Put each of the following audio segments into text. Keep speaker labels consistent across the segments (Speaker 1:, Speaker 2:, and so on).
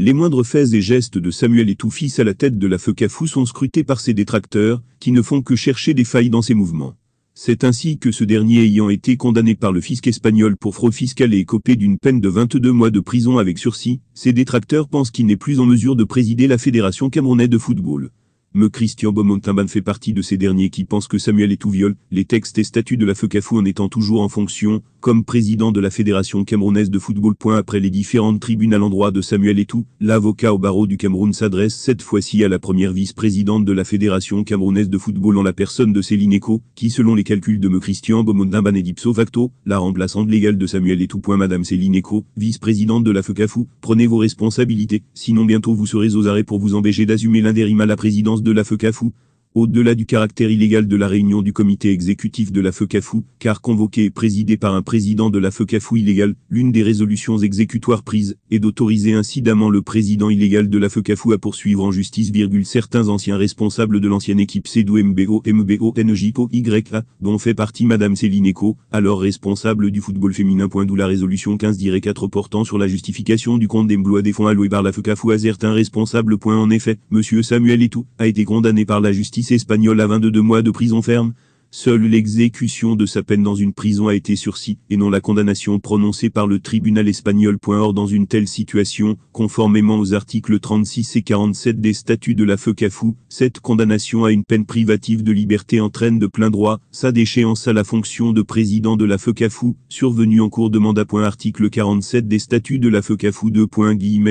Speaker 1: Les moindres faits et gestes de Samuel et à la tête de la feu sont scrutés par ses détracteurs, qui ne font que chercher des failles dans ses mouvements. C'est ainsi que ce dernier ayant été condamné par le fisc espagnol pour fraude fiscale et écopé d'une peine de 22 mois de prison avec sursis, ses détracteurs pensent qu'il n'est plus en mesure de présider la Fédération camerounaise de football. Me Christian Bomontamban fait partie de ces derniers qui pensent que Samuel viol, les textes et statuts de la feu en étant toujours en fonction, comme président de la Fédération camerounaise de football. après les différentes tribunes à l'endroit de Samuel Etou, l'avocat au barreau du Cameroun s'adresse cette fois-ci à la première vice-présidente de la Fédération camerounaise de football en la personne de Céline Eco, qui selon les calculs de me Christian Bomondin Banedipso Facto, la remplaçante légale de Samuel Etou. Madame Céline Eco, vice-présidente de la FECAFU, prenez vos responsabilités, sinon bientôt vous serez aux arrêts pour vous empêcher d'assumer l'intérim à la présidence de la FECAFU, au-delà du caractère illégal de la réunion du comité exécutif de la FECAFU, car convoquée et présidée par un président de la FECAFU illégal, l'une des résolutions exécutoires prises est d'autoriser incidemment le président illégal de la FECAFU à poursuivre en justice virgule, certains anciens responsables de l'ancienne équipe cedu mbo MBO, NJPO, dont fait partie Madame Céline Eco, alors responsable du football féminin. d'où la résolution 15-4 portant sur la justification du compte d'emploi des fonds alloués par la FECAFU à certains responsables. en effet, Monsieur Samuel Etou a été condamné par la justice espagnol à 22 mois de prison ferme, Seule l'exécution de sa peine dans une prison a été sursis et non la condamnation prononcée par le tribunal espagnol. Or dans une telle situation, conformément aux articles 36 et 47 des statuts de la FECAFU, cette condamnation à une peine privative de liberté entraîne de plein droit sa déchéance à la fonction de président de la FECAFU, survenue en cours de mandat. Article 47 des statuts de la FECAFU 2.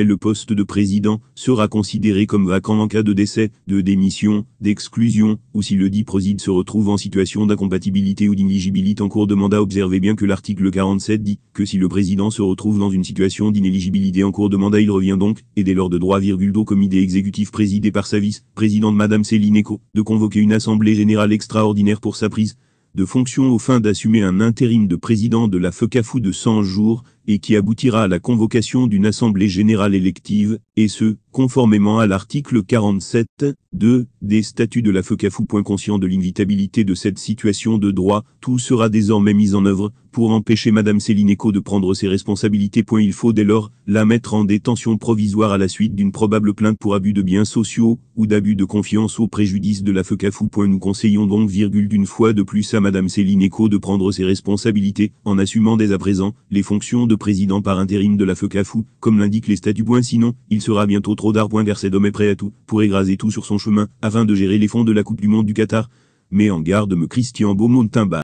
Speaker 1: le poste de président sera considéré comme vacant en cas de décès, de démission, d'exclusion, ou si le dit se retrouve en situation d'incompatibilité ou d'inéligibilité en cours de mandat. Observez bien que l'article 47 dit que si le président se retrouve dans une situation d'inéligibilité en cours de mandat, il revient donc, et dès lors de droit, comme comité exécutif présidé par sa vice-présidente Madame Céline Eco, de convoquer une assemblée générale extraordinaire pour sa prise de fonction au fin d'assumer un intérim de président de la FECAFU de 100 jours, et qui aboutira à la convocation d'une Assemblée générale élective, et ce, conformément à l'article 47, 2, des statuts de la FECAFU. Conscient de l'invitabilité de cette situation de droit, tout sera désormais mis en œuvre pour empêcher Madame Céline Eco de prendre ses responsabilités. Il faut dès lors la mettre en détention provisoire à la suite d'une probable plainte pour abus de biens sociaux ou d'abus de confiance au préjudice de la FECAFU. Nous conseillons donc d'une fois de plus à Madame Céline Eco de prendre ses responsabilités en assumant dès à présent les fonctions de président par intérim de la FECAFU, comme l'indiquent les statuts. Sinon, il sera bientôt trop tard. vers ses est prêt à tout, pour égraser tout sur son chemin, afin de gérer les fonds de la Coupe du Monde du Qatar. Mais en garde me Christian Beaumont-Timba.